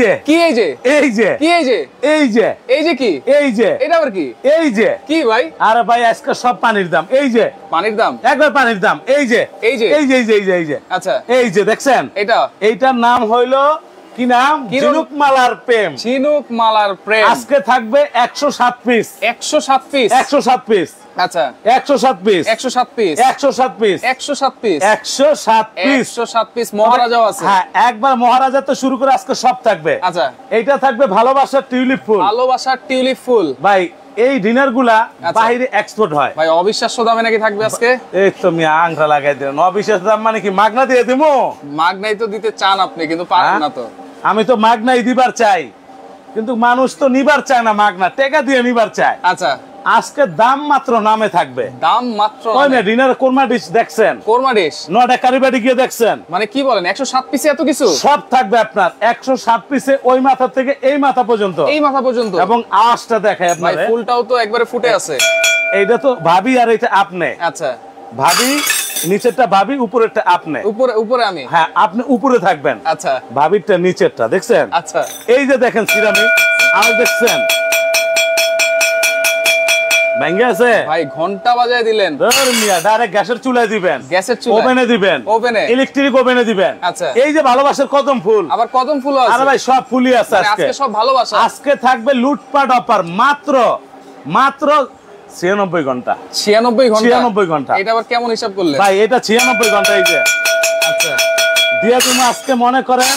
যে কি এই যে এই যে কি এই যে এই যে এই যে কি এই যে এটা আবার কি এই যে কি ভাই আরে ভাই আজকে সব পানির দাম এই যে পানির দাম একবার পানির দাম এই যে এই যে এই যে এই যে এই যে আচ্ছা এই যে দেখছেন এটা এইটার নাম হইলো কি নাম চিনুক মালার প্রেম চিনুক মালার প্রেম আজকে থাকবে একশো সাত পিস একশো সাত পিস একশো সাত পিস আচ্ছা। এটা হ্যাঁ, থাকবে আচ্ছা। টিউলিপ ফুল টিউলিপ ফুল ভাই এই ডিনার গুলা এক্সপোর্ট আচ্ছা। হয় অবিশ্বাস্য দামে নাকি থাকবে আজকে এই তো আংটা লাগাই দিলেন অবিশ্বাস দাম মানে কি মাগনা দিয়ে দিবো মাগনাই তো দিতে চান আপনি কিন্তু পারেন হ্যাঁ? না তো আমি তো মাগনাই দিবার চাই কিন্তু মানুষ তো নিবার চায় না মাগনা টেকা দিয়ে নিবার চায় আচ্ছা আজকে দাম মাত্র নামে থাকবে দাম মাত্র ডিনার কোরমা ডিশ দেখছেন কোরমা ডিশ নটা বাড়ি গিয়ে দেখছেন মানে কি বলেন একশো সাত পিসে এত কিছু সব থাকবে আপনার একশো সাত পিসে ওই মাথা থেকে এই মাথা পর্যন্ত এই মাথা পর্যন্ত এবং আঁশটা দেখায় আপনার ফুলটাও তো একবারে ফুটে আছে এইটা তো ভাবি আর এটা আপনি আচ্ছা ভাবি নিচেরটা ভাবি উপরেরটা আপনি উপরে উপরে আমি হ্যাঁ আপনি উপরে থাকবেন আচ্ছা ভাবিরটা নিচেরটা দেখছেন আচ্ছা এই যে দেখেন সিরামিক আর দেখছেন ভাই ঘন্টা বাজায় দিলেন মিয়া ডাইরেক্ট গ্যাসের দিবেন গ্যাসের ওভেনে দিবেন ওভেনে ইলেকট্রিক ওভেনে দিবেন আচ্ছা এই যে কদম ফুল আবার কদম ফুল ভাই সব ফুলই আছে মানে আজকে সব ভালোবাসা আজকে থাকবে লুটপাট মাত্র মাত্র ছিয়ানব্বই ঘন্টা ছিয়ানব্বই ছিয়ানব্বই ঘন্টা এটা আবার কেমন হিসাব করলে ভাই এটা ছিয়ানব্বই ঘন্টা এই যে আচ্ছা দিয়ে তুমি আজকে মনে করেন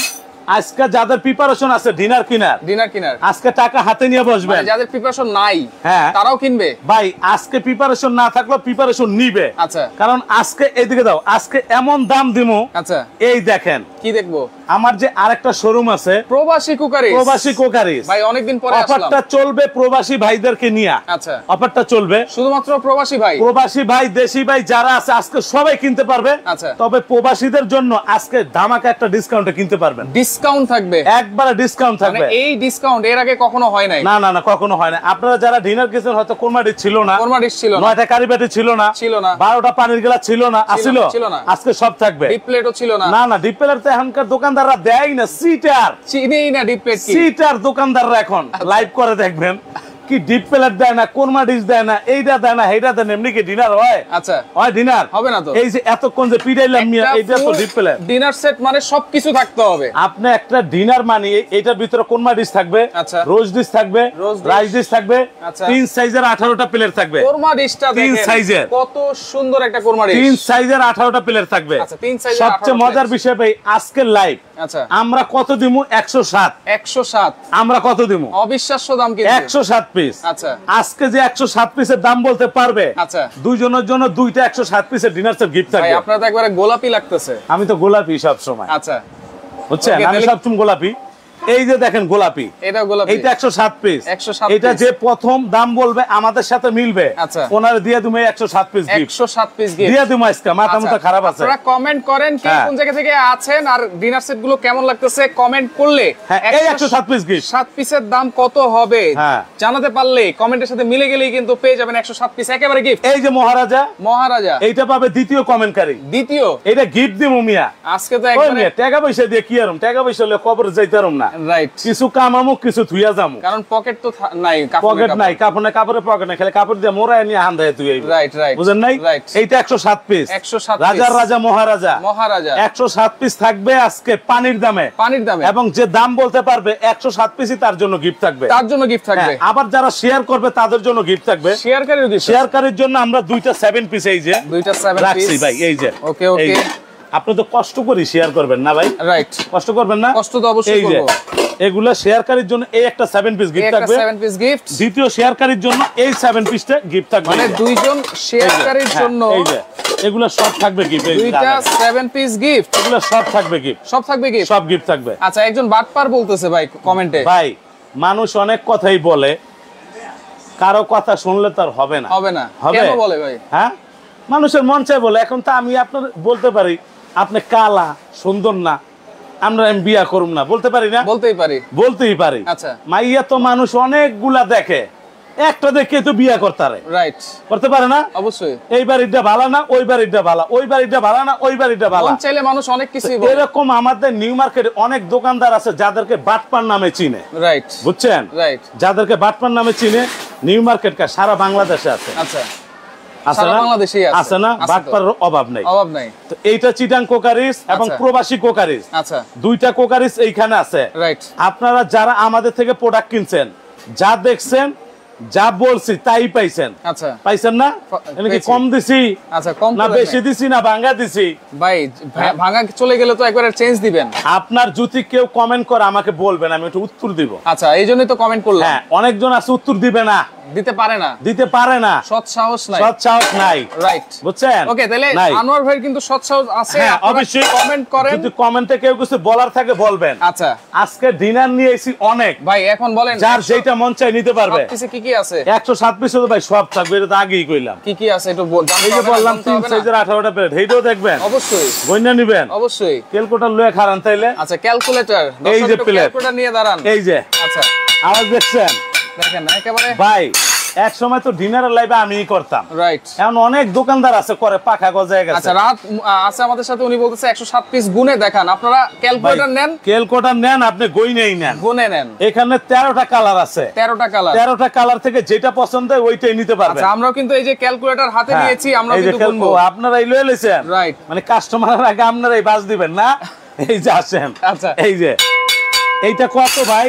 আজকে যাদের প্রিপারেশন আছে ডিনার কিনার ডিনার কিনার আজকে টাকা হাতে নিয়ে বসবে মানে যাদের প্রিপারেশন নাই হ্যাঁ তারাও কিনবে ভাই আজকে প্রিপারেশন না থাকলেও প্রিপারেশন নিবে আচ্ছা কারণ আজকে এইদিকে দাও আজকে এমন দাম দিমু আচ্ছা এই দেখেন কি দেখবো আমার যে আরেকটা শোরুম আছে প্রবাসী কুকারি প্রবাসী কুকারি ভাই অনেকদিন পরে অফারটা চলবে প্রবাসী ভাইদেরকে নিয়ে আচ্ছা অফারটা চলবে শুধুমাত্র প্রবাসী ভাই প্রবাসী ভাই দেশি ভাই যারা আছে আজকে সবাই কিনতে পারবে আচ্ছা তবে প্রবাসীদের জন্য আজকে ধামাকা একটা ডিসকাউন্টে কিনতে পারবেন ডিসকাউন্ট থাকবে একবারে ডিসকাউন্ট মানে থাকবে এই ডিসকাউন্ট এর আগে কখনো হয় নাই না না না কখনো হয় না আপনারা যারা ডিনার কিচেন হয়তো কোরমাডি ছিল না কোরমাডি ছিল না নয়টা কারিবাটি ছিল না ছিল না 12টা পানির গেলা ছিল না আছিল ছিল না আজকে সব থাকবে ডিপ প্লেটও ছিল না না না ডিপ ডিপ্লেট তো এখনকার দোকান দোকানদাররা দেয় না সিটার চিনেই না ডিপ্লেট সিটার দোকানদাররা এখন লাইভ করে দেখবেন কি ডিপ পেলার দেয় না কোরমা ডিশ দেয় না এইটা দেয় না এইটা দেন এমনি কি ডিনার হয় আচ্ছা হয় ডিনার হবে না তো এই যে এতক্ষণ যে পিটাইলাম মিয়া এইটা তো ডিপ পেলার ডিনার সেট মানে সবকিছু থাকতে হবে আপনি একটা ডিনার মানে এটার ভিতরে কোরমা ডিশ থাকবে আচ্ছা রোজ ডিশ থাকবে রাইস ডিশ থাকবে আচ্ছা। তিন সাইজের 18টা প্লেট থাকবে কোরমা ডিশটা তিন সাইজের কত সুন্দর একটা কোরমা ডিশ তিন সাইজের 18টা প্লেট থাকবে আচ্ছা তিন সাইজের সবচেয়ে মজার বিষয় ভাই আজকের লাইভ আচ্ছা। আমরা কত দিমু একশো সাত একশো সাত আমরা কত দিমু অবিশ্বাস্য দাম কি একশো সাত পিস আচ্ছা আজকে যে একশো সাত পিসের দাম বলতে পারবে আচ্ছা দুইজনের জন্য দুইটা একশো সাত পিসের ডিনার সেট গিফট থাকবে আপনার তো একবারে গোলাপি লাগতেছে আমি তো গোলাপি সব সময় আচ্ছা হচ্ছে আমি সবসময় গোলাপি এই যে দেখেন গোলাপি এটা গোলাপি এটা পিস এটা যে প্রথম দাম বলবে আমাদের সাথে মিলবে আচ্ছা। ওনার দিয়ে তুমি একশো সাত পিস একশো সাত পিস গিফট দিয়ে তুমি আজকে মাথা আচ্ছা। মতো খারাপ আছে কমেন্ট করেন হ্যাঁ। কোন জায়গা থেকে আছেন আর ডিনার সেট গুলো কেমন লাগতেছে কমেন্ট করলে হ্যাঁ, একশো সাত পিস গিফট 7 পিসের দাম কত হবে হ্যাঁ। জানাতে পারলে কমেন্টের সাথে মিলে গেলেই কিন্তু পেয়ে যাবেন একশো সাত পিস একেবারে গিফট এই যে মহারাজা মহারাজা এইটা পাবে দ্বিতীয় কমেন্টকারী দ্বিতীয় এটা গিফট দিমু মিয়া আজকে তো একবারে টাকা পয়সা দিয়ে কি আরম টাকা পয়সা হলে কবর যাইতারম না রাইট কিছু কামামো কিছু ধুইয়া কারণ পকেট তো নাই পকেট নাই কাপড় পকেট নাই খালি কাপড় দিয়ে মোরা নিয়ে হান্দায় রাইট রাইট বুঝেন নাই এইটা পিস রাজার রাজা মহারাজা মহারাজা পিস থাকবে আজকে পানির দামে পানির দামে এবং যে দাম বলতে পারবে একশো সাত পিসই তার জন্য গিফট থাকবে তার জন্য গিফট থাকবে হ্যাঁ, আবার যারা শেয়ার করবে তাদের জন্য গিফট থাকবে শেয়ারকারীর শেয়ারকারীর জন্য আমরা দুইটা সেভেন পিস এই যে দুইটা সেভেন পিস রাখছি ভাই এই যে ওকে ওকে আপনি তো কষ্ট করে শেয়ার করবেন না ভাই রাইট কষ্ট করবেন না কষ্ট তো অবশ্যই করব এগুলা শেয়ারকারীর জন্য এই একটা 7 পিস গিফট থাকবে একটা 7 পিস গিফট দ্বিতীয় শেয়ারকারীর জন্য এই 7 পিসটা গিফট থাকবে মানে দুইজন শেয়ারকারীর হ্যাঁ, জন্য এই যে এগুলা সব থাকবে গিফট দুইটা 7 পিস গিফট এগুলা সব থাকবে গিফট সব থাকবে গিফট সব গিফট থাকবে আচ্ছা একজন বাটপার বলতেছে ভাই কমেন্টে ভাই মানুষ অনেক কথাই বলে কারো কথা শুনলে তার হবে না হবে না কেন বলে ভাই হ্যাঁ মানুষের মন চাই বলে এখন তো আমি আপনার বলতে পারি আপনি কালা সুন্দর না আমরা আমি বিয়া করুম না বলতে পারি না বলতেই পারি বলতেই পারি আচ্ছা মাইয়া তো মানুষ অনেকগুলা দেখে একটা দেখে তো বিয়া করতারে রাইট করতে পারে না অবশ্যই এই বাড়িটা ভালো না ওই বাড়িটা ভালো ওই বাড়িটা ভালো না ওই বাড়িটা ভালো চাইলে মানুষ অনেক কিছু এরকম আমাদের নিউ মার্কেটে অনেক দোকানদার আছে যাদেরকে বাটপার নামে চিনে রাইট বুঝছেন রাইট যাদেরকে বাটপার নামে চিনে নিউ মার্কেট সারা বাংলাদেশে আছে আচ্ছা অভাব তো এইটা চিটাং আচ্ছা। এবং প্রবাসী আচ্ছা। দুইটা এইখানে আছে আপনারা যারা আমাদের থেকে প্রোডাক্ট কিনছেন যা দেখছেন যা বলছি তাই পাইছেন আচ্ছা পাইছেন না এনেকি কম দিছি আচ্ছা কম না বেশি দিছি না ভাঙা দিছি ভাই হ্যাঁ। ভাঙা চলে গেলে তো একবার চেঞ্জ দিবেন আপনার যদি কেউ কমেন্ট করে আমাকে বলবেন আমি একটু উত্তর দিব আচ্ছা এই জন্যই তো কমেন্ট করলাম হ্যাঁ অনেকজন আছে উত্তর দিবে না দিতে পারে না দিতে পারে না সৎ সাহস নাই সৎ সাহস নাই রাইট বুঝছেন ওকে তাহলে আনোয়ার ভাই কিন্তু সৎ সাহস আছে হ্যাঁ, অবশ্যই কমেন্ট করেন যদি কমেন্টে কেউ কিছু বলার থাকে বলবেন আচ্ছা আজকে ডিনার নিয়ে অনেক ভাই এখন বলেন যার যেটা মন চাই নিতে পারবে কি কি আছে 107 তো ভাই সব থাকবে এটা আগেই কইলাম কি কি আছে একটু এই যে বললাম তিন সাইজের 18টা প্লেট এইটাও দেখবেন অবশ্যই গইনা নেবেন অবশ্যই ক্যালকুলেটর লয়ে খারান তাইলে আচ্ছা ক্যালকুলেটর এই যে প্লেট ক্যালকুলেটর নিয়ে দাঁড়ান এই যে আচ্ছা আওয়াজ দেখছেন দেখেন একেবারে ভাই এক সময় তো ডিনারের লাইভে আমি করতাম রাইট এখন অনেক দোকানদার আছে করে পাখা গজায় গেছে আচ্ছা রাত আছে আমাদের সাথে উনি বলতেছে 107 পিস গুনে দেখান আপনারা ক্যালকুলেটর নেন ক্যালকুলেটর নেন আপনি গই নেই নেন গুনে নেন এখানে 13টা কালার আছে 13টা কালার 13টা কালার থেকে যেটা পছন্দ হয় ওইটাই নিতে পারবেন আচ্ছা আমরাও কিন্তু এই যে ক্যালকুলেটর হাতে হ্যাঁ, নিয়েছি আমরা কিন্তু গুনবো আপনারা এই লয়ে লইছেন রাইট মানে কাস্টমারের আগে আপনারা এই বাজ দিবেন না এই যে আছেন আচ্ছা এই যে এইটা কত ভাই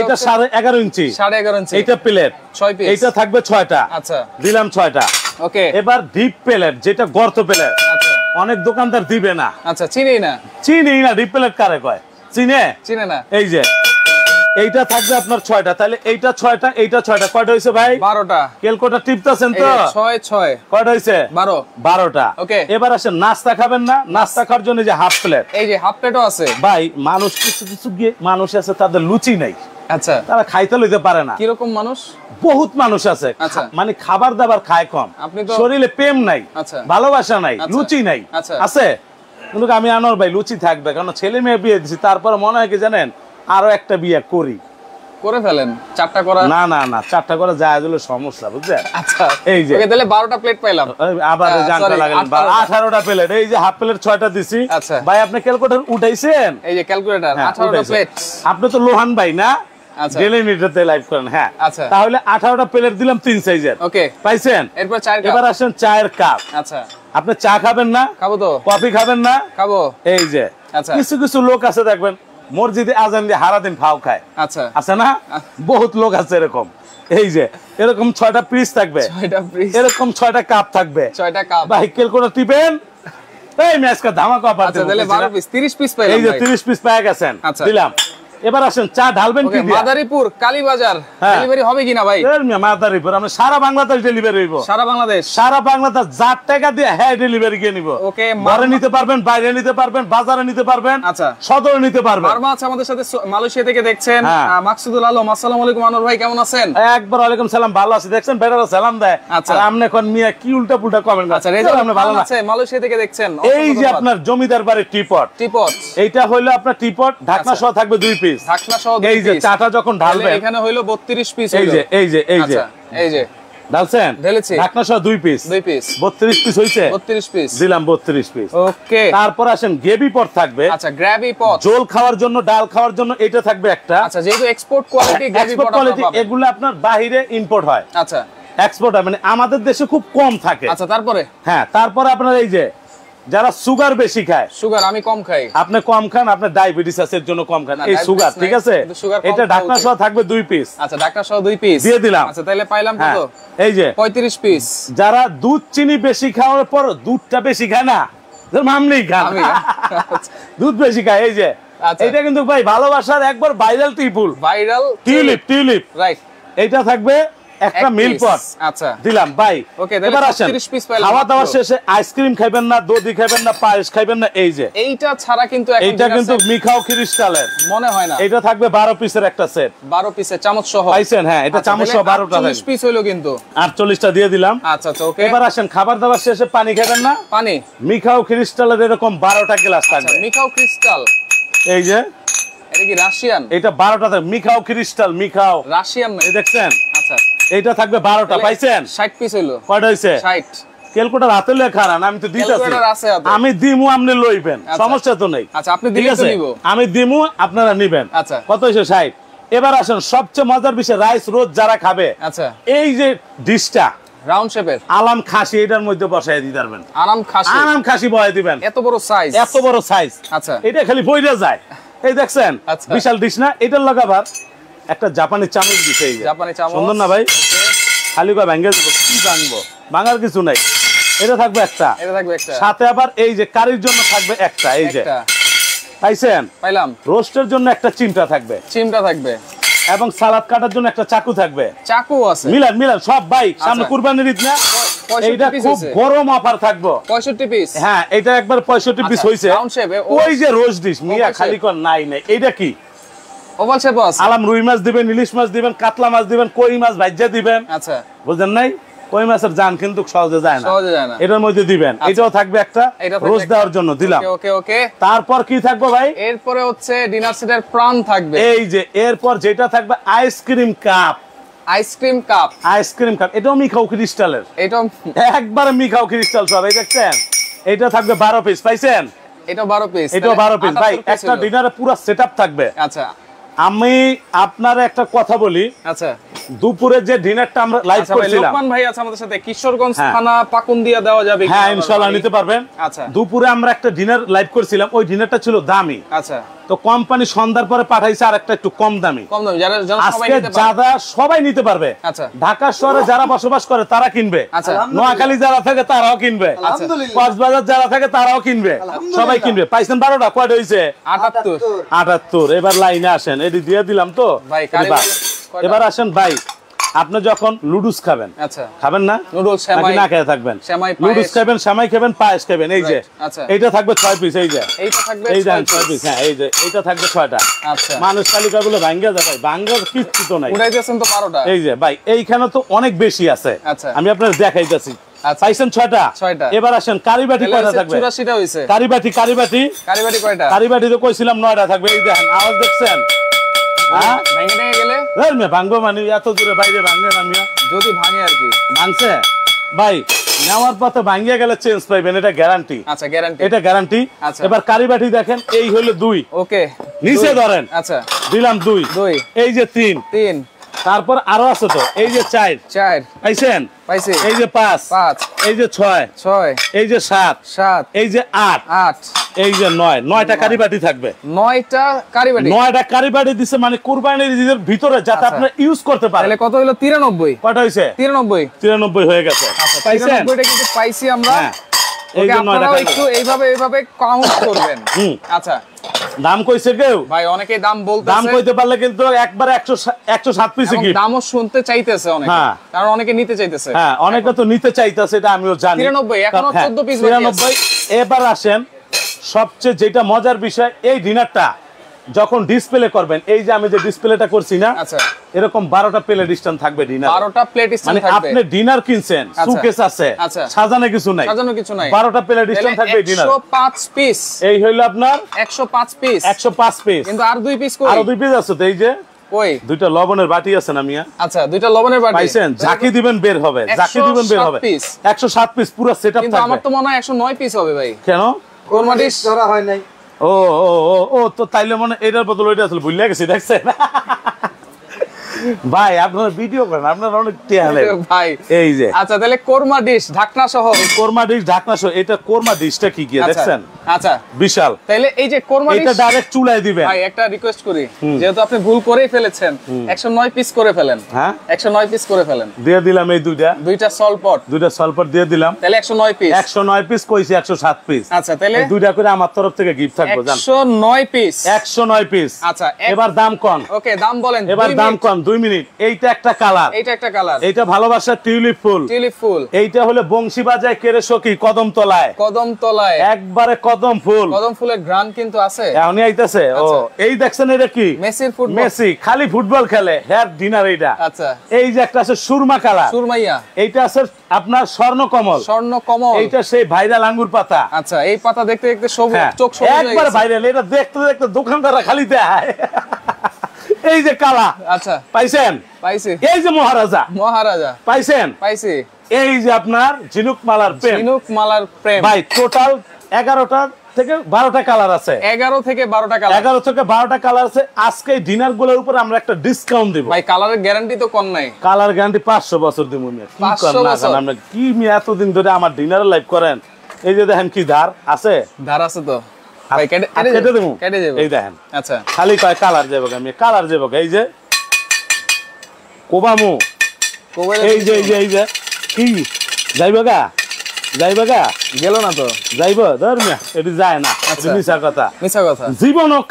এটা সাড়ে এগারো ইঞ্চি সাড়ে এগারো ইঞ্চি এইটা প্লেট ছয় পিস এইটা থাকবে ছয়টা আচ্ছা দিলাম ছয়টা ওকে এবার ডিপ প্লেট যেটা গর্ত প্লেট আচ্ছা। অনেক দোকানদার দিবে না আচ্ছা চিনি না চিনি না ডিপ প্লেট কারে কয় চিনে চিনে না এই যে এইটা থাকবে আপনার ছয়টা তাহলে এইটা ছয়টা এইটা ছয়টা কয়টা হয়েছে ভাই বারোটা কেলকোটা টিপতেছেন তো ছয় ছয় কয়টা হয়েছে বারো বারোটা ওকে এবার আসে নাস্তা খাবেন না নাস্তা খাওয়ার জন্য যে হাফ প্লেট এই যে হাফ প্লেটও আছে ভাই মানুষ কিছু কিছু গিয়ে মানুষ আছে তাদের লুচি আচ্ছা। নাই তারপরে মনে হয় কি জানেন আরো একটা বিয়ে করি করে ফেলেন চারটা করা না না না চারটা করা যায় হলো সমস্যা বুঝছেন আচ্ছা এই যে ওকে তাহলে 12টা প্লেট পেলাম আবার জানটা লাগালেন 18টা প্লেট এই যে হাফ প্লেট 6টা দিছি আচ্ছা। ভাই আপনি ক্যালকুলেটর উঠাইছেন এই যে ক্যালকুলেটর 18টা প্লেট আপনি তো লোহান ভাই না ডেলি মিটারতে লাইভ করেন হ্যাঁ আচ্ছা তাহলে 18টা প্লেট দিলাম তিন সাইজের ওকে পাইছেন এরপর চায়ের কাপ এবার আসেন চায়ের কাপ আচ্ছা আপনি চা খাবেন না খাবো তো কফি খাবেন না খাবো এই যে আচ্ছা কিছু কিছু লোক আছে দেখবেন মসজিদে আজান দিয়ে হারাদিন ফাও খায় আচ্ছা আছে না বহুত লোক আছে এরকম এই যে এরকম ছয়টা পিস থাকবে এরকম ছয়টা কাপ থাকবে ছয়টা কাপ বাইকেল করে টিপেন এই ম্যাচটা ধামাকা পাচ্ছে আচ্ছা তাহলে 12 পিস 30 পিস পাই এই যে 30 পিস পায় গেছেন আচ্ছা। দিলাম এবার আসেন চা ঢালবেন কি মাদারীপুর কালীবাজার ডেলিভারি হ্যাঁ। হবে কিনা ভাই মাদারীপুর আমরা সারা বাংলাদেশ ডেলিভারি হইব সারা বাংলাদেশ সারা বাংলাদেশ যার টাকা দিয়ে হ্যাঁ ডেলিভারি গিয়ে নিব ওকে মারে নিতে পারবেন বাইরে নিতে পারবেন বাজারে নিতে পারবেন আচ্ছা সদরে নিতে পারবেন আর মাছ আমাদের সাথে মালয়েশিয়া থেকে দেখছেন হ্যাঁ। মাকসুদুল আলম আসসালামু আলাইকুম আনোয়ার ভাই কেমন আছেন একবার ওয়ালাইকুম সালাম ভালো আছি দেখছেন বেটারা সালাম দেয় আচ্ছা আপনি এখন মিয়া কি উল্টা পুল্টা কমেন্ট আচ্ছা এই যে আপনি ভালো আছে মালয়েশিয়া থেকে দেখছেন এই যে আপনার জমিদার বাড়ির টিপট টিপট এইটা হলো আপনার টিপট ঢাকনা আচ্ছা। সহ থাকবে দুই পিস পিস ঢাকনা সহ এই যে চাটা যখন ঢালবে এখানে 32 পিস এই যে এই যে এই আচ্ছা, যে এই যে ঢালছেন ঢেলেছি ঢাকনা সহ দুই পিস দুই পিস 32 পিস হইছে 32 পিস দিলাম 32 পিস ওকে তারপর আসেন গ্রেভি পট থাকবে আচ্ছা গ্রেভি পট খাওয়ার জন্য ডাল খাওয়ার জন্য এটা থাকবে একটা আচ্ছা যেহেতু export quality gravy pot quality এগুলো আপনার বাইরে ইম্পোর্ট হয় আচ্ছা এক্সপোর্ট মানে আমাদের দেশে খুব কম থাকে আচ্ছা তারপরে হ্যাঁ তারপরে আপনার এই যে যারা সুগার বেশি খায় সুগার আমি কম খাই আপনি কম খান আপনার ডায়াবেটিস আছে এর জন্য কম খান এই সুগার ঠিক আছে এটা ঢাকনা সহ থাকবে দুই পিস আচ্ছা ঢাকনা সহ দুই পিস দিয়ে দিলাম আচ্ছা তাহলে পাইলাম কত হ্যাঁ, এই যে 35 পিস যারা দুধ চিনি বেশি খাওয়ার পর দুধটা বেশি খায় না মামনি খান দুধ বেশি খায় এই যে আচ্ছা। এটা কিন্তু ভাই ভালোবাসার একবার ভাইরাল টিপুল ভাইরাল টিউলিপ টিউলিপ রাইট এটা থাকবে একটা মিল পট আচ্ছা দিলাম ভাই ওকে এবার আসেন 30 পিস পাইলাম খাওয়া দাওয়া শেষে আইসক্রিম খাবেন না দই খাবেন না পায়েশ খাবেন না এই যে এইটা ছাড়া কিন্তু এখন এটা কিন্তু মিখাও ক্রিস্টালের মনে হয় না এটা থাকবে 12 পিসের একটা সেট 12 পিসের চামচ সহ পাইছেন হ্যাঁ এটা আচ্ছা, চামচ সহ 12টা 30 পিস হলো কিন্তু 48টা দিয়ে দিলাম আচ্ছা আচ্ছা ওকে এবার আসেন খাবার দাবার শেষে পানি খাবেন না পানি মিখাও ক্রিস্টালের এরকম 12টা গ্লাস আচ্ছা, থাকবে মিখাও ক্রিস্টাল এই যে এটা কি রাশিয়ান এটা 12টা মিখাও ক্রিস্টাল মিখাও রাশিয়ান মানে। এই দেখছেন এইটা থাকবে বারোটা পাইছেন ষাট পিস হইলো কয়টা হয়েছে ষাট আচ্ছা। আচ্ছা, আচ্ছা। এই যে আলাম খাসি এটার মধ্যে বসায় খাসি আরাম দিবেন এত বড় সাইজ এত বড় সাইজ আচ্ছা এটা খালি বইরা যায় এই দেখছেন বিশাল ডিস না এটার লাগাবার একটা জাপানি চামচ দিছে জাপানি চামচ সুন্দর না ভাই খালি বা ভাঙ্গে দেবো কি ভাঙবো ভাঙার কিছু নাই এটা থাকবে একটা এটা থাকবে একটা সাথে আবার এই যে কারির জন্য থাকবে একটা এই যে পাইছেন পাইলাম রোস্টের জন্য একটা চিমটা থাকবে চিমটা থাকবে এবং সালাদ কাটার জন্য একটা চাকু থাকবে চাকু আছে মিলান মিলান সব আচ্ছা। সামনে কুরবানির ঈদ না এইটা খুব গরম অফার থাকবো 65 পিস হ্যাঁ এটা একবার 65 পিস আচ্ছা, হইছে ওই যে রোজ ডিশ মিয়া খালি কর নাই নাই এটা কি ওভাল আছে আলাম রুই মাছ দিবেন ইলিশ মাছ দিবেন কাতলা মাছ দিবেন কই মাছ ভাজ্যা দিবেন আচ্ছা বুঝলেন নাই কই মাছের জান কিন্তু সহজে যায় না সহজে যায় না এটার মধ্যে দিবেন আচ্ছা। এটাও থাকবে একটা রোজ দেওয়ার জন্য দিলাম ওকে ওকে তারপর কি থাকবে ভাই এরপরে হচ্ছে ডিনার সেটের প্রাণ থাকবে এই যে এরপর যেটা থাকবে ice cream cup ice cream cup ice cream cup এটাও মিখাও ক্রিস্টালের এটাও একবার মিখাও ক্রিস্টাল সব এই দেখছেন এটা থাকবে বারো পিস পাইছেন এটা বারো পিস এটা বারো পিস ভাই একটা ডিনারে পুরো সেটআপ থাকবে আচ্ছা আমি আপনার একটা কথা বলি আচ্ছা দুপুরে যে ডিনারটা আমরা লাইভ আচ্ছা করেছিলাম লোকমান ভাই আছে আমাদের সাথে কিশোরগঞ্জ হ্যাঁ। থানা পাকুন্দিয়া দেওয়া যাবে হ্যাঁ ইনশাআল্লাহ নিতে পারবেন আচ্ছা দুপুরে আমরা একটা ডিনার লাইভ করেছিলাম ওই ডিনারটা ছিল দামি আচ্ছা তো কোম্পানি সন্ধ্যার পরে পাঠাইছে আর একটা একটু কম দামি আজকে যারা সবাই নিতে পারবে আচ্ছা। ঢাকা শহরে যারা বসবাস করে তারা কিনবে আচ্ছা। নোয়াখালী যারা থাকে তারাও কিনবে আচ্ছা। কক্সবাজার যারা থাকে তারাও কিনবে সবাই কিনবে পাইছেন বারোটা কয়েক হয়েছে আটাত্তর আটাত্তর এবার লাইনে আসেন এটি দিয়ে দিলাম তো এবার আসেন বাইক আপনি যখন লুডুস খাবেন আচ্ছা খাবেন না নুডলস সেমাই না খেয়ে থাকবেন সেমাই লুডুস খাবেন সেমাই খাবেন পায়েস খাবেন এই যে আচ্ছা এটা থাকবে 6 পিস এই যে এইটা থাকবে 6 পিস হ্যাঁ এই যে এটা থাকবে 6টা আচ্ছা মানুষ তালিকাগুলো ভাঙ্গা যায় ভাই ভাঙ্গার কিছু তো নাই উড়াই দিয়েছেন তো 12টা এই যে ভাই এইখানে তো অনেক বেশি আছে আচ্ছা আমি আপনাদের দেখাইতেছি আচ্ছা। পাইছেন ছয়টা এবার আসেন কারিবাটি কয়টা থাকবে কারিবাটি কারিবাটি কারিবাটি কয়টা কারিবাটি তো কইছিলাম নয়টা থাকবে এই দেখেন আওয়াজ দেখছেন হ্যাঁ? হ্যাঁ ভেঙে গেলে মানে এত দূরে বাইরে ভাঙবে যদি ভাঙে আর কি ভাঙছে ভাই নেওয়ার পথে ভাঙিয়ে গেলে চেঞ্জ পাইবেন এটা গ্যারান্টি আচ্ছা গ্যারান্টি আচ্ছা। এবার দেখেন এই দুই ওকে নিচে ধরেন আচ্ছা দিলাম দুই দুই এই যে তিন তিন তারপর আরো আছে তো এই যে চার চার পাইছেন পাইছে এই যে পাঁচ পাঁচ এই যে ছয় ছয় এই যে সাত সাত এই যে আট আট এই যে নয় নয়টা কারিবাটি থাকবে নয়টা কারিবাটি নয়টা কারিবাটি দিছে মানে কুরবানির ঈদের ভিতরে যাতে আচ্ছা। আপনি ইউজ করতে পারেন তাহলে কত হলো 93 কত হইছে 93 93 হয়ে গেছে আচ্ছা পাইছেন 93টা কিন্তু পাইছি আমরা হ্যাঁ। আচ্ছা। দাম কইতে পারলে কিন্তু একবার পিসে কি দামও শুনতে চাইতেছে হ্যাঁ। অনেকে নিতে চাইতেছে হ্যাঁ অনেকে তো নিতে চাইতেছে আমিও হ্যাঁ, এবার আসেন সবচেয়ে যেটা মজার বিষয় এই ডিনারটা যখন ডিসপ্লে করবেন এই যে আমি যে ডিসপ্লেটা করছি না আচ্ছা। এরকম বারোটা প্লেট স্ট্যান্ড থাকবে ডিনার বারোটা প্লেট মানে আপনি ডিনার কিনছেন আচ্ছা। আছে আচ্ছা। সাজানো কিছু নাই সাজানো কিছু নাই বারোটা প্লেট স্ট্যান্ড থাকবে ডিনার পিস এই হইলো আপনার 105 পিস পিস কিন্তু আর দুই পিস আর দুই পিস আছে এই যে একশো সাত লবণের বাটি আচ্ছা দুইটা লবণের দিবেন বের বের হবে পিস পুরো সেটআপ থাকবে কিন্তু আমার তো মনে হয় পিস হবে ভাই কেন কোন ধরা হয় নাই ও ও তো তাইলে মনে এটার বদল ওইটা আসলে ভুলিয়া গেছি দেখছেন ভাই আপনারা ভিডিও করেন আপনারা অনেক ভাই এই যে আচ্ছা তাহলে কোরমা ডিশ ঢাকনা সহ কোরমা ডিশ ঢাকনা সহ এটা কোরমা ডিশটা কি কি আচ্ছা, দেখছেন আচ্ছা বিশাল তাহলে এই যে কোরমা এটা ডাইরেক্ট চুলায় দিবেন ভাই একটা রিকোয়েস্ট করি যেহেতু আপনি ভুল করেই ফেলেছেন 109 পিস করে ফেলেন হ্যাঁ 109 পিস করে ফেলেন দিয়ে দিলাম এই দুইটা দুইটা সলপট দুইটা সলপট দিয়ে দিলাম তাহলে 109 পিস 109 পিস কইছি 107 পিস আচ্ছা তাহলে দুইটা করে আমার তরফ থেকে গিফট থাকবে জান 109 পিস 109 পিস আচ্ছা এবার দাম কম ওকে দাম বলেন এবার দাম কম দুই মিনিট এইটা একটা কালার এইটা একটা কালার এইটা ভালোবাসা টিউলিপ ফুল টিউলিপ ফুল এইটা হলো বংশী বাজায় কদম তলায় কদম তলায় একবারে কদম ফুল কদম ফুলের গ্রান কিন্তু আছে এমনি হ্যাঁ, আইতাছে ও আচ্ছা। এই দেখছেন এটা কি মেসির ফুটবল মেসি খালি ফুটবল খেলে হ্যাঁ ডিনার এইটা আচ্ছা এই যে একটা আছে সুরমা কালার সুরমাইয়া এইটা আছে আপনার স্বর্ণকমল স্বর্ণকমল এইটা সেই ভাইরাল আঙ্গুর পাতা আচ্ছা এই পাতা দেখতে দেখতে সবুজ হ্যাঁ। চোখ সবুজ একবার ভাইরাল এটা দেখতে দেখতে দোকানদাররা খালি দেয় এই যে কালা আচ্ছা পাইছেন পাইছি এই যে মহারাজা মহারাজা পাইছেন পাইছি এই যে আপনার ঝিনুক মালার প্রেম ঝিনুক মালার প্রেম ভাই টোটাল এগারোটা থেকে বারোটা কালার আছে এগারো থেকে বারোটা কালার এগারো থেকে বারোটা কালার আছে আজকে ডিনার গুলোর আমরা একটা ডিসকাউন্ট দিব ভাই কালারের গ্যারান্টি তো কম নাই কালার গ্যারান্টি পাঁচশো বছর দিব আমরা কি এতদিন ধরে আমার ডিনারে লাইভ করেন এই যে দেখেন কি ধার আছে ধার আছে তো ভাই কেটে কেটে দেবো কেটে যাবে এই দেখেন আচ্ছা খালি কয় কালার যাবে আমি কালার যাবে এই যে কোবামু এই যে এই যে এই যে কি যাইবা গা যাইবা গা গেল না তো যাইব এটি যায় না আচ্ছা। মিশা কথা মিশা কথা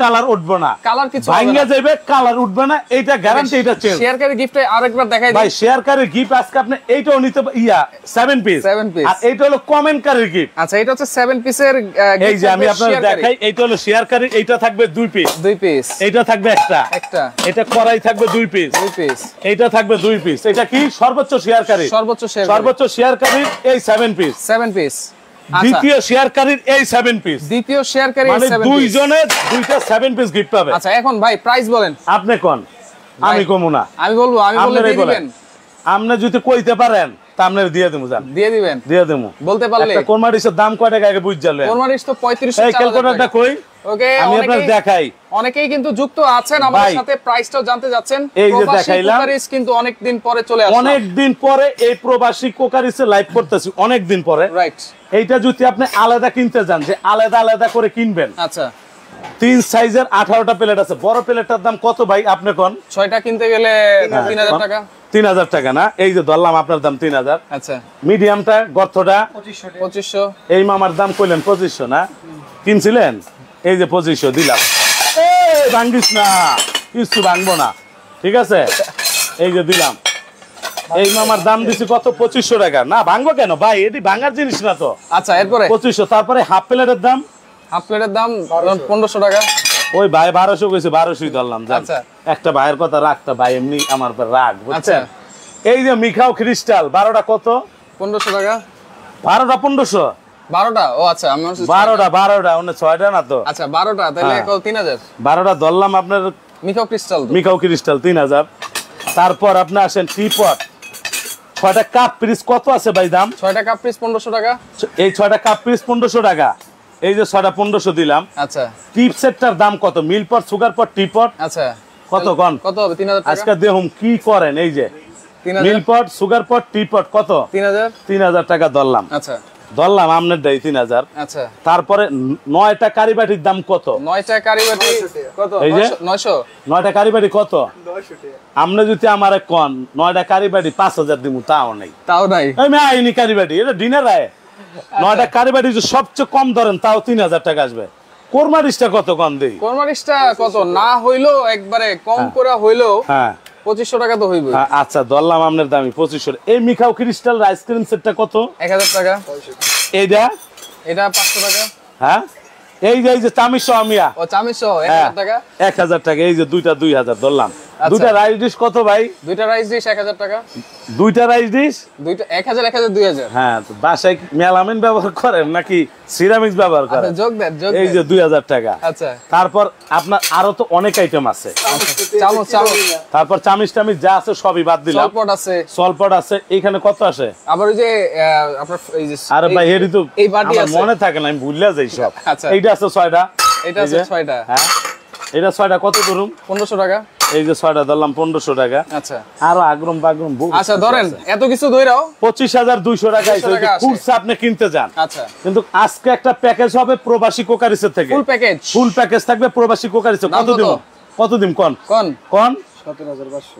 কালার না কালার কিছু কালার না এটা গ্যারান্টি এটা চেঞ্জ গিফট আরেকবার দেখাই ভাই গিফট আজকে আপনি এইটাও নিতে ইয়া 7 পিস 7 পিস আর হলো কমেন্টকারীর গিফট আচ্ছা এটা হচ্ছে 7 পিসের এই যে আমি দেখাই হলো থাকবে 2 পিস 2 পিস এইটা থাকবে একটা একটা এটা করাই থাকবে 2 পিস 2 পিস এইটা থাকবে 2 পিস এটা কি সর্বোচ্চ শেয়ারকারী সর্বোচ্চ শেয়ার সর্বোচ্চ এই 7 পিস সেভেন পিস আচ্ছা। দ্বিতীয় শেয়ারকারীর এই সেভেন পিস দ্বিতীয় শেয়ারকারী মানে দুইজনে দুইটা সেভেন পিস গিফট পাবে আচ্ছা এখন ভাই প্রাইস বলেন আপনি কোন আমি কমু না আমি বলবো আমি বলে দিবেন আপনি যদি কইতে পারেন অনেকদিন পরে এই প্রবাসী কোকারিসে লাইভ করতেছি অনেকদিন পরে এইটা যদি আপনি আলাদা কিনতে যান যে আলাদা আলাদা করে কিনবেন আচ্ছা তিন সাইজের আঠারোটা প্লেট আছে বড় প্লেটটার দাম কত ভাই আপনি কন ছয়টা কিনতে গেলে 3000 হ্যাঁ। টাকা তিন হাজার টাকা না এই যে ধরলাম আপনার দাম তিন হাজার আচ্ছা মিডিয়ামটা গর্তটা পঁচিশশো এই মামার দাম কইলেন পঁচিশশো না কিনছিলেন এই যে পঁচিশশো দিলাম ভাঙ্গিস না কিছু ভাঙবো না ঠিক আছে এই যে দিলাম এই মামার দাম দিছি কত পঁচিশশো টাকা না ভাঙবো কেন ভাই এটি ভাঙার জিনিস না তো আচ্ছা এরপরে পঁচিশশো তারপরে হাফ প্লেটের দাম হাফ প্লেটের দাম পনেরোশো টাকা ওই ভাই বারোশো কইছে বারোশোই ধরলাম আচ্ছা। একটা ভাইয়ের কথা রাখতা ভাই এমনি আমার রাগ বুঝছেন আচ্ছা। এই যে মিখাও ক্রিস্টাল বারোটা কত পনেরোশো টাকা বারোটা পনেরোশো বারোটা ও আচ্ছা বারোটা বারোটা ছয়টা না তো আচ্ছা বারোটা হ্যাঁ। তিন হাজার বারোটা ধরলাম আপনার মিখাও ক্রিস্টাল মিখাও ক্রিস্টাল তিন হাজার তারপর ছয়টা কাপ পিস কত আছে ভাই দাম ছয়টা কাপ পিস পনেরোশো টাকা এই ছয়টা কাপ পিস পনেরোশো টাকা এই যে ছয়টা পনেরোশো দিলাম আচ্ছা টিপ সেটটার দাম কত মিল পর সুগার পর টিপট আচ্ছা কত কন কত হবে তিন আজকে দেখুন কি করেন এই যে মিল পট সুগার পট টিপট কত তিন হাজার তিন হাজার টাকা ধরলাম আচ্ছা ধরলাম আমনের দেয় তিন হাজার আচ্ছা তারপরে নয়টা কারিবাটির দাম কত নয়টা কারিবাটি কত এই যে নয়শো নয়টা কারিবাটি কত আমরা যদি আমার কন নয়টা কারিবাটি পাঁচ হাজার দিব তাও নাই তাও নাই আমি আইনি কারিবাটি এটা ডিনার আয় আচ্ছা। নয়টা যদি সবচেয়ে কম ধরেন তাও তিন হাজার টাকা আসবে কোরমারিসটা কত কম দেই কোরমারিসটা কত না হইলো একবারে কম হ্যাঁ। করে হইলো হ্যাঁ পঁচিশশো টাকা তো হইবে হ্যাঁ, আচ্ছা দামি পঁচিশশো এই মিখাও ক্রিস্টাল আইসক্রিম কত এক হাজার টাকা এইটা এটা পাঁচশো টাকা হ্যাঁ এই যে এই যে চামিশ ও হ্যাঁ, টাকা এক হাজার টাকা এই যে দুইটা দুই হাজার ধরলাম আচ্ছা। দুইটা রাইস ডিশ কত ভাই দুইটা রাইস ডিশ এক হাজার টাকা দুইটা রাইস ডিশ দুইটা এক হাজার এক হাজার দুই হাজার হ্যাঁ বাসায় মেলামিন ব্যবহার করেন নাকি সিরামিক্স ব্যবহার আচ্ছা, করেন যোগ দেন যোগ এই যে দুই হাজার টাকা আচ্ছা তারপর আপনার আরো তো অনেক আইটেম আছে চামচ চামচ তারপর চামিচ টামিচ যা আছে সবই বাদ দিলাম সলপট আছে সলপট আছে এখানে কত আছে আবার ওই যে আপনার এই যে আরে ভাই হেরি তো এই বাটি আছে মনে থাকে না আমি ভুললা যাই সব আচ্ছা এইটা আছে ছয়টা এটা আছে ছয়টা হ্যাঁ এটা ছয়টা কত ধরুন পনেরোশো টাকা এই যে ছয়টা ধরলাম পনেরোশো টাকা আচ্ছা আরো আগ্রম বাগ্রম আচ্ছা ধরেন এত কিছু ধরাও পঁচিশ হাজার দুইশো টাকা কুর্সা আপনি কিনতে যান আচ্ছা কিন্তু আজকে একটা প্যাকেজ হবে প্রবাসী কোকারিসের থেকে ফুল প্যাকেজ ফুল প্যাকেজ থাকবে প্রবাসী কোকারিসের কত দিন কত দিন কন কন কন সতেরো হাজার পাঁচশো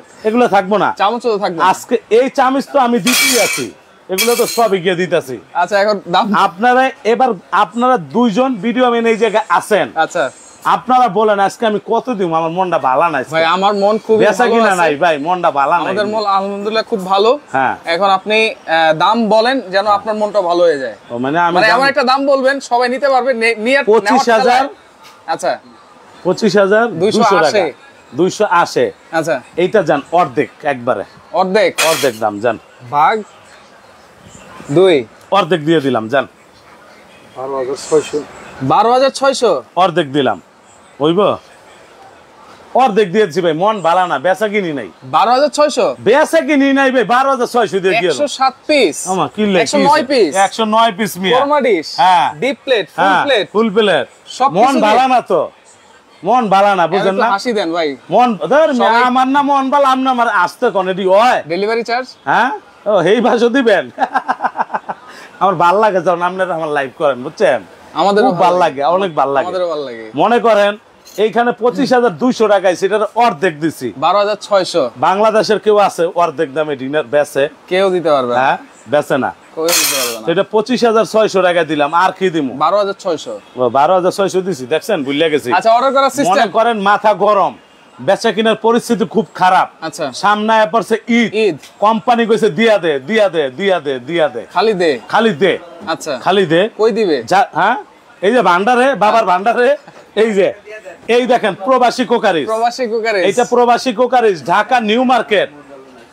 এগুলো থাকবো না চামচ তো থাকবে আজকে এই চামচ তো আমি দিতেই আছি এগুলো তো সবই গিয়ে দিতেছি আচ্ছা এখন দাম আপনারা এবার আপনারা দুইজন ভিডিও আমি এই জায়গায় আছেন আচ্ছা আপনারা বলেন আজকে আমি কত দিব আমার মনটা ভালো নাই ভাই আমার মন খুব বেচা কিনা নাই ভাই মনটা ভালো নাই আমাদের মন আলহামদুলিল্লাহ খুব ভালো হ্যাঁ এখন আপনি দাম বলেন যেন হ্যাঁ। আপনার মনটা ভালো হয়ে যায় ও মানে আমি মানে এমন একটা দাম বলবেন সবাই নিতে পারবে নিয়ে 25000 আচ্ছা 25000 280 দুইশো আসে আচ্ছা এইটা যান অর্ধেক একবারে অর্ধেক অর্ধেক দাম যান ভাগ দুই অর্ধেক দিয়ে দিলাম যান বারো হাজার ছয়শো অর্ধেক দিলাম অর্ধেক দিয়েছি ভাই মন ভালো না বেচা কিনি নাই বারো হাজার ছয়শো বেচা কিনি নাই ভাই বারো হাজার ছয়শো দিয়ে দিয়ে সাত পিস আমার কিনলে একশো নয় পিস একশো নয় পিস মিয়া হ্যাঁ deep plate full plate full plate সব মন ভালো না তো মন বালা না বুঝেন না হাসি দেন ভাই মন ধর আমার না মন বালা আমনা আমার আসতে কনেডি হয় ডেলিভারি চার্জ হ্যাঁ ও এই ভাষা দিবেন আমার ভাল লাগে যখন আপনি আমার লাইভ করেন বুঝছেন আমাদের খুব ভাল লাগে অনেক ভাল লাগে আমাদের ভাল লাগে মনে করেন এইখানে পঁচিশ হাজার দুইশো টাকায় সেটার অর্ধেক দিছি বারো হাজার ছয়শো বাংলাদেশের কেউ আছে অর্ধেক দামে ডিনার বেচে কেউ দিতে পারবে হ্যাঁ বেচে না পঁচিশ হাজার টাকা দিলাম আর কি বারো হাজার বারো হাজার দেখছেন আচ্ছা, মাথা গরম বেচা কিনার পরিস্থিতি খুব খারাপ আচ্ছা। সামনে পড়ছে ঈদ ঈদ কোম্পানি কইছে দিয়া দে দিয়া দে দিয়া দে দিয়া দে খালি দে খালি দে আচ্ছা খালি দে কই দিবে হ্যাঁ এই যে ভান্ডারে বাবার ভান্ডারে এই যে এই দেখেন প্রবাসী কোকারিস প্রবাসী কোকারিস এইটা প্রবাসী কোকারিস ঢাকা নিউ মার্কেট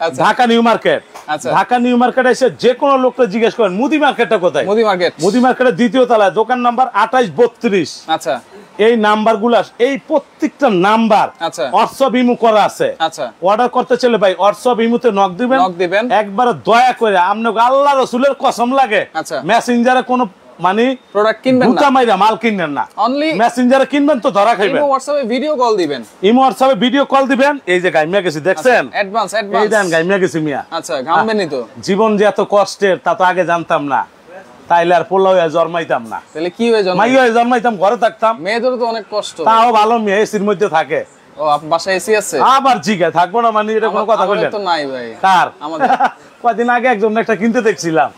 আচ্ছা। ঢাকা নিউ মার্কেট আচ্ছা। ঢাকা নিউ মার্কেট এসে যে কোনো লোকটা জিজ্ঞেস করেন মুদি মার্কেটটা কোথায় মুদি মার্কেট মুদি মার্কেটের দ্বিতীয় তালায় দোকান নাম্বার আঠাইশ বত্রিশ আচ্ছা এই নাম্বার গুলা এই প্রত্যেকটা নাম্বার অর্থ আচ্ছা। বিমু করা আছে অর্ডার করতে চলে ভাই অর্থ বিমুতে নক দিবেন নক দিবেন একবার দয়া করে আপনাকে আল্লাহ রসুলের কসম লাগে মেসেঞ্জারে কোনো মানে প্রোডাক্ট কিনবেন না মাইরা মাল কিনবেন না অনলি মেসেঞ্জারে কিনবেন তো ধরা খাইবেন ইমো WhatsApp এ ভিডিও কল দিবেন ইমো WhatsApp এ ভিডিও কল দিবেন এই যে গাইমিয়া গেছি দেখছেন অ্যাডভান্স আচ্ছা, অ্যাডভান্স এই দেন গাইমিয়া গেছি মিয়া আচ্ছা তো জীবন যে এত কষ্টের তা তো আগে জানতাম না তাইলে আর পোলা হয়ে জন্মাইতাম না তাহলে কি হয়ে জন্মাই হয়ে জন্মাইতাম ঘরে থাকতাম মেয়েদের তো অনেক কষ্ট তাও ভালো মেয়ে এসির মধ্যে থাকে ও আপনার এসি আছে আবার জিগা থাকবো না মানে এটা কোনো কথা কইলেন তো নাই ভাই কার আমাদের কয়দিন আগে একজন একটা কিনতে দেখছিলাম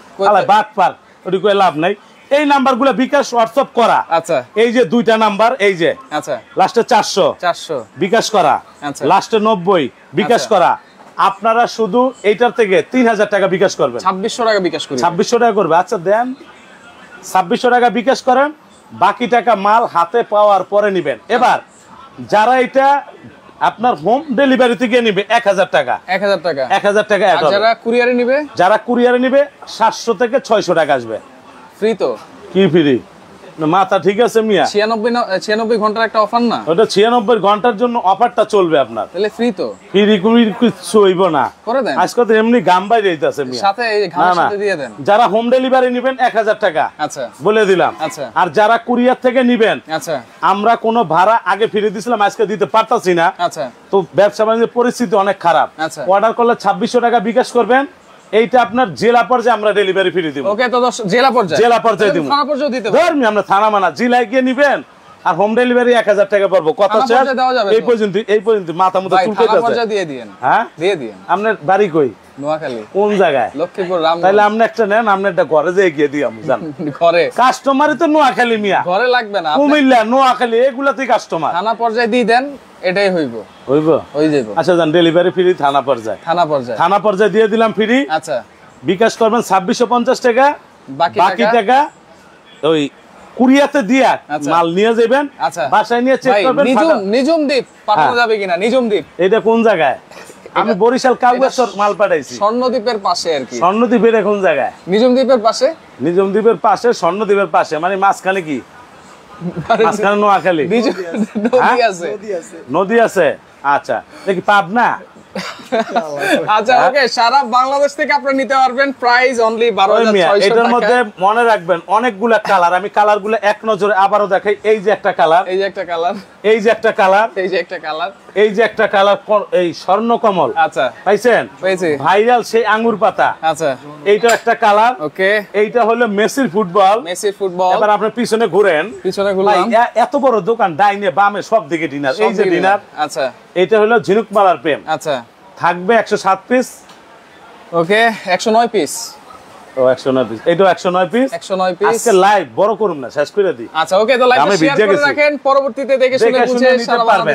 বাক পার ওটি কই লাভ নাই এই নাম্বারগুলো বিকাশ হোয়াটসঅ্যাপ করা আচ্ছা এই যে দুইটা নাম্বার এই যে আচ্ছা লাস্টে 400 400 বিকাশ করা আচ্ছা লাস্টে 90 বিকাশ আচ্ছা। করা আপনারা শুধু এইটার থেকে 3000 টাকা বিকাশ করবেন 2600 টাকা বিকাশ করবেন 2600 টাকা করবে আচ্ছা দেন 2600 টাকা বিকাশ করেন বাকি টাকা মাল হাতে পাওয়ার পরে নেবেন এবার যারা এটা আপনার হোম ডেলিভারি থেকে নিবে এক হাজার টাকা এক হাজার টাকা এক হাজার টাকা যারা কুরিয়ারে নিবে যারা কুরিয়ারে নিবে সাতশো থেকে ছয়শো টাকা আসবে ফ্রি তো কি ফ্রি মাথা ঠিক আছে মিয়া ছিয়ানব্বই ঘন্টার একটা অফার না ওটা ছিয়ানব্বই ঘন্টার জন্য অফারটা চলবে আপনার তাহলে ফ্রি তো ফ্রি কিছু হইব না করে দেন আজকে তো এমনি গাম বাইরে সাথে দিয়ে দেন যারা হোম ডেলিভারি নেবেন এক হাজার টাকা আচ্ছা বলে দিলাম আচ্ছা আর যারা কুরিয়ার থেকে নেবেন আচ্ছা আমরা কোনো ভাড়া আগে ফিরে দিছিলাম আজকে দিতে পারতাছি না আচ্ছা তো ব্যবসা বাণিজ্যের পরিস্থিতি অনেক খারাপ আচ্ছা অর্ডার করলে ছাব্বিশশো টাকা বিকাশ করবেন এইটা আপনার জেলা পর্যায়ে আমরা ডেলিভারি ফিরে দিব ওকে তো জেলা পর্যায়ে জেলা পর্যায়ে আচ্ছা, দিব থানা পর্যায়ে দিতে ধরমি আমরা থানা মানা জেলায় গিয়ে নেবেন আর হোম ডেলিভারি 1000 টাকা পড়বো কত চার এই পর্যন্ত এই পর্যন্ত মাথা মতো চুলকে যাচ্ছে দিয়ে দেন হ্যাঁ দিয়ে দেন আপনার বাড়ি কই নোয়াখালী কোন জায়গায় লক্ষীপুর রাম তাহলে আপনি একটা নেন আপনি একটা ঘরে যেয়ে গিয়ে দিই আমি জান ঘরে কাস্টমারই তো নোয়াখালী মিয়া ঘরে লাগবে না কুমিল্লা নোয়াখালী এগুলাতেই কাস্টমার থানা পর্যায়ে দিয়ে দেন এটাই হইব হইব হই আচ্ছা ডেলিভারি ফ্রি থানা পর্যায়ে থানা পর্যায়ে থানা পর্যায়ে দিয়ে দিলাম ফ্রি আচ্ছা বিকাশ করবেন টাকা বাকি টাকা ওই কুরিয়াতে দিয়া আচ্ছা। মাল নিয়ে যাবেন আচ্ছা। বাসায় নিয়ে চেক করবেন নিজুম দ্বীপ পাঠানো হ্যাঁ। যাবে কিনা নিজুম দ্বীপ এটা কোন জায়গায় আমি বরিশাল কাউগাছর মাল পাঠাইছি স্বর্ণদ্বীপের পাশে আর কি স্বর্ণদ্বীপের কোন জায়গায় নিজুম দ্বীপের পাশে নিজুম দ্বীপের পাশে স্বর্ণদ্বীপের পাশে মানে মাঝখানে কি মাঝখানে নোয়াখালী হ্যাঁ? নদী আছে নদী আছে আচ্ছা দেখি পাবনা আচ্ছা ওকে হ্যাঁ? সারা বাংলাদেশ থেকে আপনি নিতে পারবেন প্রাইস অনলি 12600 এটার মধ্যে মনে রাখবেন অনেকগুলা কালার আমি কালারগুলো এক নজরে আবারো দেখাই এই যে একটা কালার এই যে একটা কালার এই যে একটা কালার এই যে একটা কালার এই যে একটা কালার এই স্বর্ণকমল আচ্ছা পাইছেন ভাইরাল সেই আঙ্গুর পাতা আচ্ছা এইটা একটা কালার ওকে এইটা হলো মেসির ফুটবল মেসির ফুটবল এবার আপনি পিছনে ঘুরেন পিছনে ঘুরলাম এত বড় দোকান ডাইনে বামে সব দিকে ডিনার এই যে ডিনার আচ্ছা এটা হলো ঝিনুক মালার প্রেম আচ্ছা থাকবে একশো সাত পিস ওকে একশো নয় পিস ও পিস পিস পিস লাইভ বড় করুন না শেষ করে দিই আচ্ছা ওকে তো লাইভ করে রাখেন পরবর্তীতে দেখে শুনে